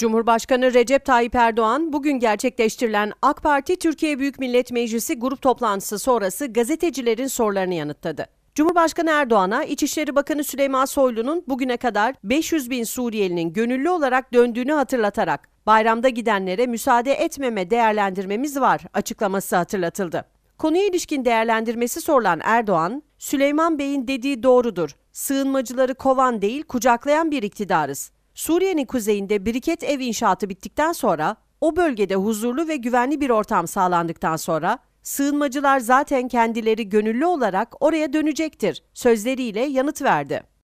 Cumhurbaşkanı Recep Tayyip Erdoğan bugün gerçekleştirilen AK Parti Türkiye Büyük Millet Meclisi grup toplantısı sonrası gazetecilerin sorularını yanıtladı. Cumhurbaşkanı Erdoğan'a İçişleri Bakanı Süleyman Soylu'nun bugüne kadar 500 bin Suriyelinin gönüllü olarak döndüğünü hatırlatarak bayramda gidenlere müsaade etmeme değerlendirmemiz var açıklaması hatırlatıldı. Konuya ilişkin değerlendirmesi sorulan Erdoğan, Süleyman Bey'in dediği doğrudur. Sığınmacıları kovan değil kucaklayan bir iktidarız. Suriye'nin kuzeyinde biriket ev inşaatı bittikten sonra o bölgede huzurlu ve güvenli bir ortam sağlandıktan sonra sığınmacılar zaten kendileri gönüllü olarak oraya dönecektir sözleriyle yanıt verdi.